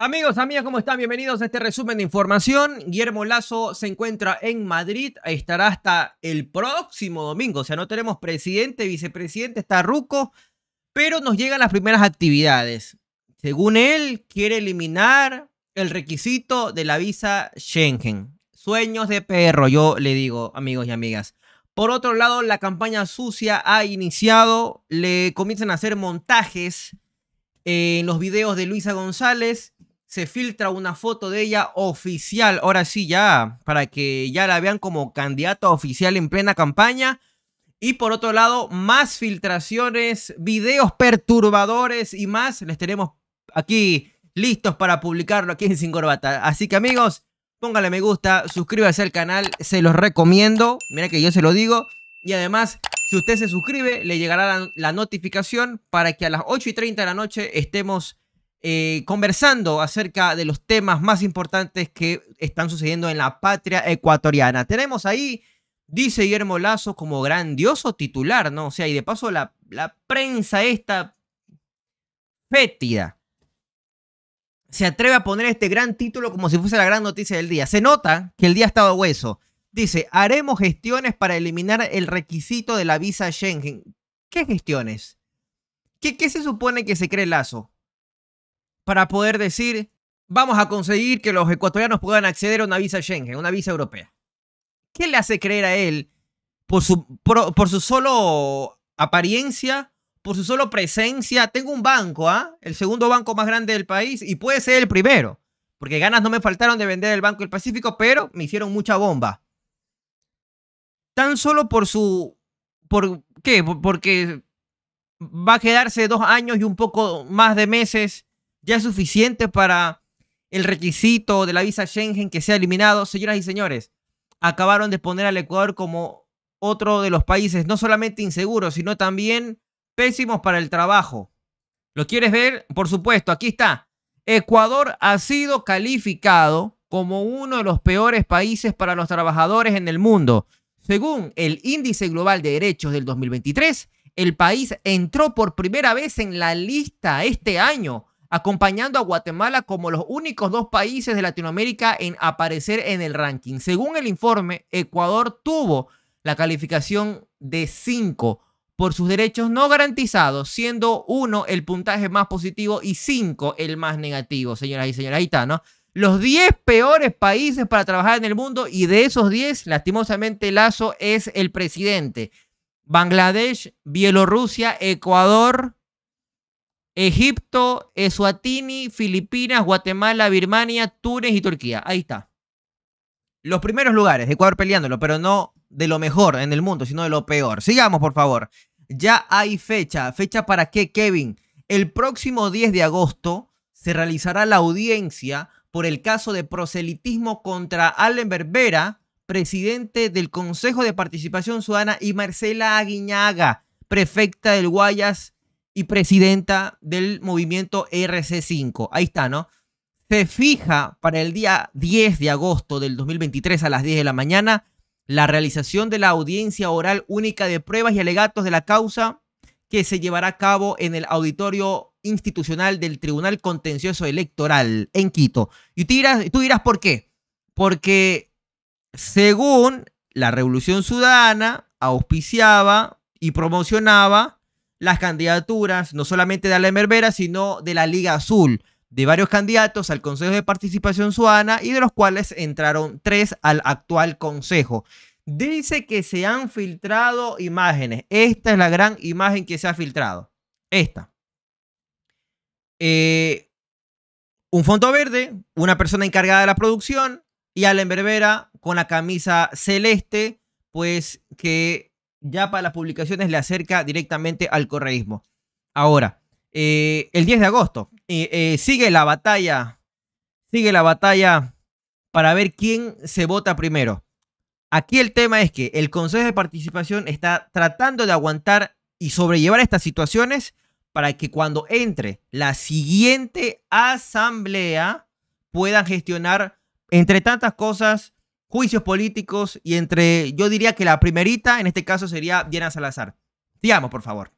Amigos, amigas, ¿cómo están? Bienvenidos a este resumen de información. Guillermo Lazo se encuentra en Madrid, estará hasta el próximo domingo, o sea, no tenemos presidente, vicepresidente, está Ruco, pero nos llegan las primeras actividades. Según él, quiere eliminar el requisito de la visa Schengen. Sueños de perro, yo le digo, amigos y amigas. Por otro lado, la campaña sucia ha iniciado, le comienzan a hacer montajes eh, en los videos de Luisa González se filtra una foto de ella oficial, ahora sí ya, para que ya la vean como candidata oficial en plena campaña. Y por otro lado, más filtraciones, videos perturbadores y más. Les tenemos aquí listos para publicarlo aquí en Sin Así que amigos, póngale me gusta, suscríbase al canal, se los recomiendo. Mira que yo se lo digo. Y además, si usted se suscribe, le llegará la, notificación para que a las 8 y 30 de la noche estemos eh, conversando acerca de los temas más importantes que están sucediendo en la patria ecuatoriana. Tenemos ahí, dice Guillermo Lazo, como grandioso titular, ¿no? O sea, y de paso la, prensa esta fétida se atreve a poner este gran título como si fuese la gran noticia del día. Se nota que el día ha estado hueso. Dice, haremos gestiones para eliminar el requisito de la visa Schengen. ¿Qué gestiones? ¿Qué, qué se supone que se cree Lazo? para poder decir, vamos a conseguir que los ecuatorianos puedan acceder a una visa Schengen, una visa europea. ¿Qué le hace creer a él por su, por, su solo apariencia, por su solo presencia? Tengo un banco, ¿ah? El segundo banco más grande del país y puede ser el primero. Porque ganas no me faltaron de vender el Banco del Pacífico, pero me hicieron mucha bomba. Tan solo por su... ¿Por qué? Porque va a quedarse dos años y un poco más de meses ya es suficiente para el requisito de la visa Schengen que sea eliminado. Señoras y señores, acabaron de poner al Ecuador como otro de los países no solamente inseguros, sino también pésimos para el trabajo. ¿Lo quieres ver? Por supuesto, aquí está. Ecuador ha sido calificado como uno de los peores países para los trabajadores en el mundo. Según el Índice Global de Derechos del 2023, el país entró por primera vez en la lista este año acompañando a Guatemala como los únicos dos países de Latinoamérica en aparecer en el ranking. Según el informe, Ecuador tuvo la calificación de 5 por sus derechos no garantizados, siendo 1 el puntaje más positivo y 5 el más negativo, señoras y señores. Ahí está, ¿no? Los 10 peores países para trabajar en el mundo y de esos 10, lastimosamente, Lazo es el presidente. Bangladesh, Bielorrusia, Ecuador, Egipto, Eswatini, Filipinas, Guatemala, Birmania, Túnez y Turquía. Ahí está. Los primeros lugares, Ecuador peleándolo, pero no de lo mejor en el mundo, sino de lo peor. Sigamos, por favor. Ya hay fecha. ¿Fecha para qué, Kevin? El próximo 10 de agosto se realizará la audiencia por el caso de proselitismo contra Allen Berbera, presidente del Consejo de Participación Ciudadana, y Marcela Aguiñaga, prefecta del Guayas y presidenta del movimiento RC5. Ahí está, ¿no? Se fija para el día 10 de agosto del 2023 a las 10 de la mañana la realización de la audiencia oral única de pruebas y alegatos de la causa que se llevará a cabo en el auditorio institucional del Tribunal Contencioso Electoral en Quito. Y tú dirás, tú dirás por qué. Porque según la Revolución Ciudadana auspiciaba y promocionaba las candidaturas, no solamente de Alain Berbera, sino de la Liga Azul, de varios candidatos al Consejo de Participación Suana y de los cuales entraron tres al actual Consejo. Dice que se han filtrado imágenes. Esta es la gran imagen que se ha filtrado. Esta. Eh, un fondo verde, una persona encargada de la producción y Allen Berbera con la camisa celeste, pues que ya para las publicaciones le acerca directamente al correísmo. Ahora, eh, el 10 de agosto, eh, sigue la batalla, sigue la batalla para ver quién se vota primero. Aquí el tema es que el Consejo de Participación está tratando de aguantar y sobrellevar estas situaciones para que cuando entre la siguiente asamblea puedan gestionar, entre tantas cosas, juicios políticos y entre, yo diría que la primerita en este caso sería Diana Salazar. Digamos, por favor.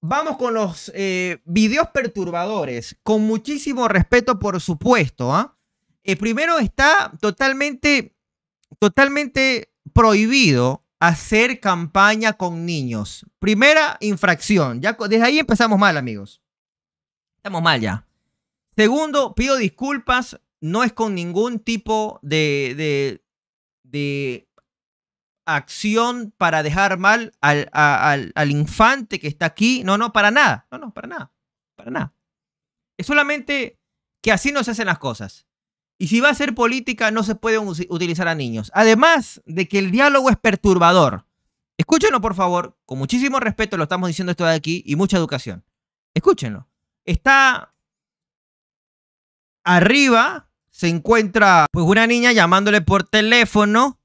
Vamos con los eh, videos perturbadores, con muchísimo respeto, por supuesto. ¿ah? Eh, primero está totalmente, totalmente prohibido hacer campaña con niños. Primera infracción. Ya, desde ahí empezamos mal, amigos. Estamos mal ya. Segundo, pido disculpas no es con ningún tipo de, de, de acción para dejar mal al, al, infante que está aquí. No, no, para nada. No, no, para nada. Para nada. Es solamente que así no se hacen las cosas. Y si va a ser política, no se pueden utilizar a niños. Además de que el diálogo es perturbador. Escúchenlo, por favor. Con muchísimo respeto lo estamos diciendo esto de aquí y mucha educación. Escúchenlo. Está arriba se encuentra pues una niña llamándole por teléfono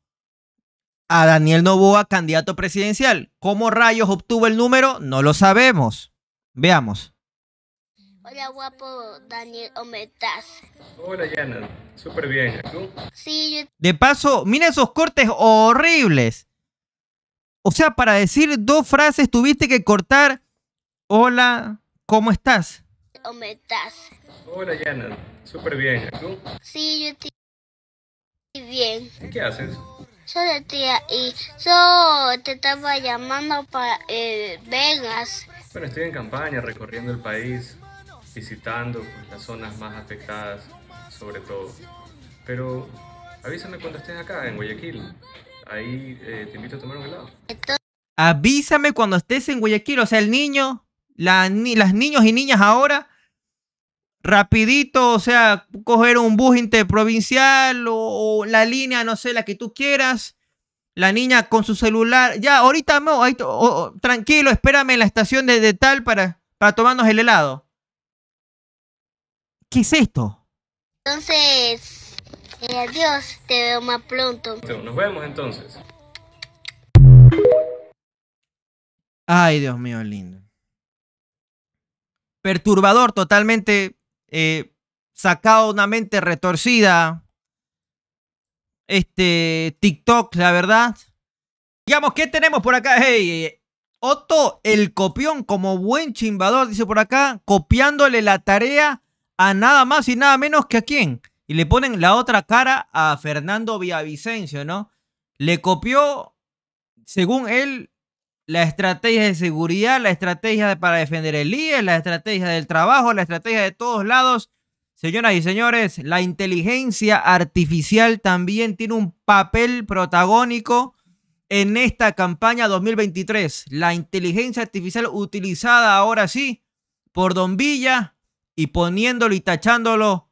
a Daniel Novoa, candidato presidencial. ¿Cómo rayos obtuvo el número? No lo sabemos. Veamos. Hola, guapo Daniel, ¿cómo estás? Hola, Yana. Súper bien. ¿Tú? Sí. Yo... De paso, mira esos cortes horribles. O sea, para decir dos frases tuviste que cortar. Hola, ¿cómo estás? ¿Cómo estás? Hola, Yana. Súper bien. ¿Y tú? Sí, yo estoy bien. ¿Y qué haces? Yo Yo te estaba llamando para eh, Vegas. Bueno, estoy en campaña, recorriendo el país, visitando pues, las zonas más afectadas, sobre todo. Pero avísame cuando estés acá, en Guayaquil. Ahí eh, te invito a tomar un helado. avísame cuando estés en Guayaquil. O sea, el niño, las niños y niñas ahora rapidito, o sea, coger un bus interprovincial o, la línea, no sé, la que tú quieras. La niña con su celular, ya, ahorita no, tranquilo, espérame en la estación de, tal para, para tomarnos el helado. ¿Qué es esto? Entonces, eh, adiós, te veo más pronto. Nos vemos entonces. Ay, Dios mío, lindo perturbador, totalmente eh, sacado una mente retorcida. Este TikTok, la verdad. Digamos, ¿qué tenemos por acá? Hey, Otto el copión, como buen chimbador, dice por acá, copiándole la tarea a nada más y nada menos que a quién. Y le ponen la otra cara a Fernando Villavicencio, ¿no? Le copió, según él, la estrategia de seguridad, la estrategia para defender el IE, la estrategia del trabajo, la estrategia de todos lados. Señoras y señores, la inteligencia artificial también tiene un papel protagónico en esta campaña 2023. La inteligencia artificial utilizada ahora sí por Don Villa y poniéndolo y tachándolo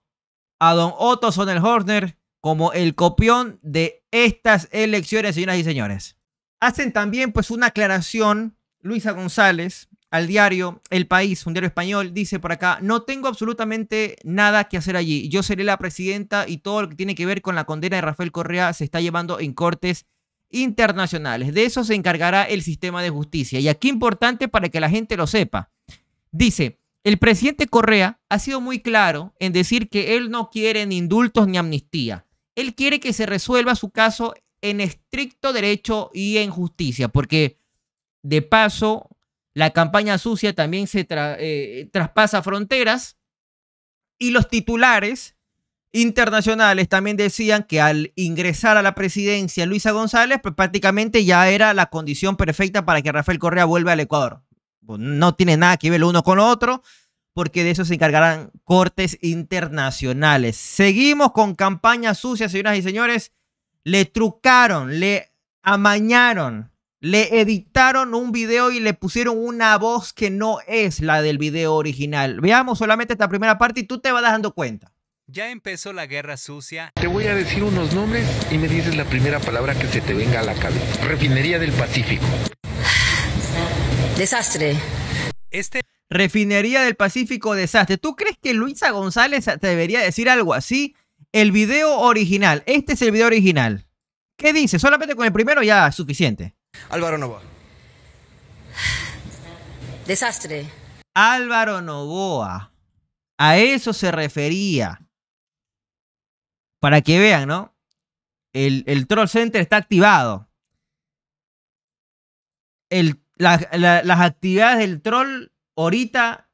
a Don Otto Sonel Horner como el copión de estas elecciones, señoras y señores. Hacen también pues una aclaración Luisa González al diario El País, un diario español, dice por acá, no tengo absolutamente nada que hacer allí. Yo seré la presidenta y todo lo que tiene que ver con la condena de Rafael Correa se está llevando en cortes internacionales. De eso se encargará el sistema de justicia. Y aquí importante para que la gente lo sepa. Dice, el presidente Correa ha sido muy claro en decir que él no quiere ni indultos ni amnistía. Él quiere que se resuelva su caso en estricto derecho y en justicia, porque de paso la campaña sucia también se eh, traspasa fronteras y los titulares internacionales también decían que al ingresar a la presidencia Luisa González, pues prácticamente ya era la condición perfecta para que Rafael Correa vuelva al Ecuador. Pues, no tiene nada que ver uno con otro, porque de eso se encargarán cortes internacionales. Seguimos con campaña sucia, señoras y señores le trucaron, le amañaron, le editaron un video y le pusieron una voz que no es la del video original. Veamos solamente esta primera parte y tú te vas dando cuenta. Ya empezó la guerra sucia. Te voy a decir unos nombres y me dices la primera palabra que se te venga a la cabeza. Refinería del Pacífico. Desastre. Este Refinería del Pacífico desastre. ¿Tú crees que Luisa González debería decir algo así? el video original. Este es el video original. ¿Qué dice? Solamente con el primero ya es suficiente. Álvaro Novoa. Desastre. Álvaro Novoa. A eso se refería. Para que vean, ¿no? El, Troll Center está activado. las actividades del troll ahorita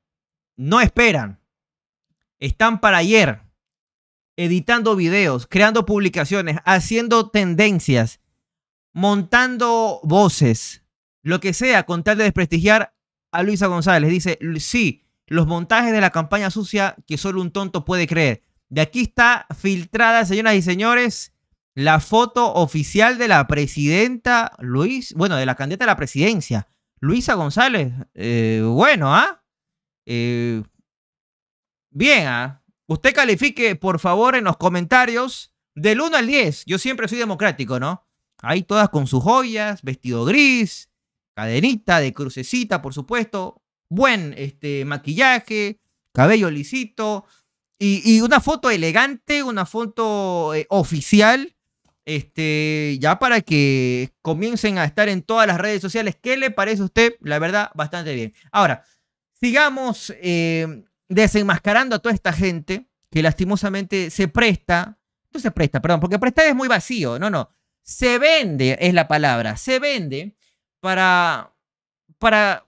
no esperan. Están para ayer editando videos, creando publicaciones, haciendo tendencias, montando voces, lo que sea, con tal de desprestigiar a Luisa González. Dice, sí, los montajes de la campaña sucia que solo un tonto puede creer. De aquí está filtrada, señoras y señores, la foto oficial de la presidenta Luis, bueno, de la candidata a la presidencia, Luisa González. Eh, bueno, ¿ah? Eh, bien, ¿ah? Usted califique, por favor, en los comentarios del 1 al 10. Yo siempre soy democrático, ¿no? Ahí todas con sus joyas, vestido gris, cadenita de crucecita, por supuesto, buen este, maquillaje, cabello lisito y, una foto elegante, una foto eh, oficial, este, ya para que comiencen a estar en todas las redes sociales. ¿Qué le parece a usted? La verdad, bastante bien. Ahora, sigamos eh, desenmascarando a toda esta gente que lastimosamente se presta, no se presta, perdón, porque prestar es muy vacío, no, no, se vende es la palabra, se vende para, para,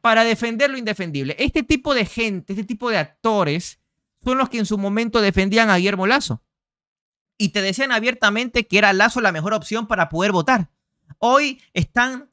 para defender lo indefendible. Este tipo de gente, este tipo de actores son los que en su momento defendían a Guillermo Lazo y te decían abiertamente que era Lazo la mejor opción para poder votar. Hoy están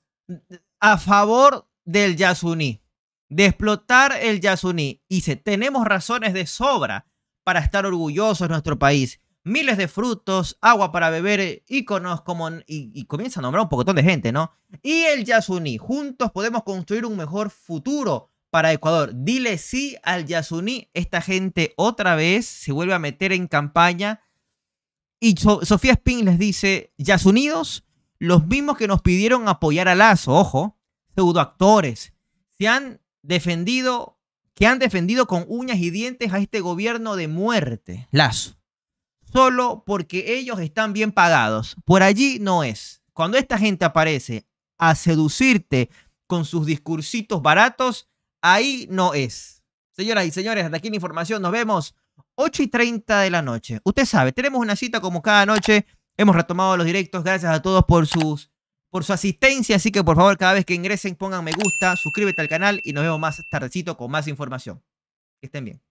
a favor del Yasuní de explotar el Yasuní. Y se, tenemos razones de sobra para estar orgullosos de nuestro país. Miles de frutos, agua para beber, eh, íconos como... Y, comienza a nombrar un poquitón de gente, ¿no? Y el Yasuní. Juntos podemos construir un mejor futuro para Ecuador. Dile sí al Yasuní. Esta gente otra vez se vuelve a meter en campaña. Y Sofía Spin les dice, Yasunidos, los mismos que nos pidieron apoyar a Lazo, ojo, pseudoactores, se han defendido, que han defendido con uñas y dientes a este gobierno de muerte, Lazo, solo porque ellos están bien pagados. Por allí no es. Cuando esta gente aparece a seducirte con sus discursitos baratos, ahí no es. Señoras y señores, hasta aquí la información. Nos vemos 8 y 30 de la noche. Usted sabe, tenemos una cita como cada noche. Hemos retomado los directos. Gracias a todos por sus por su asistencia. Así que por favor, cada vez que ingresen, pongan me gusta, suscríbete al canal y nos vemos más tardecito con más información. Que estén bien.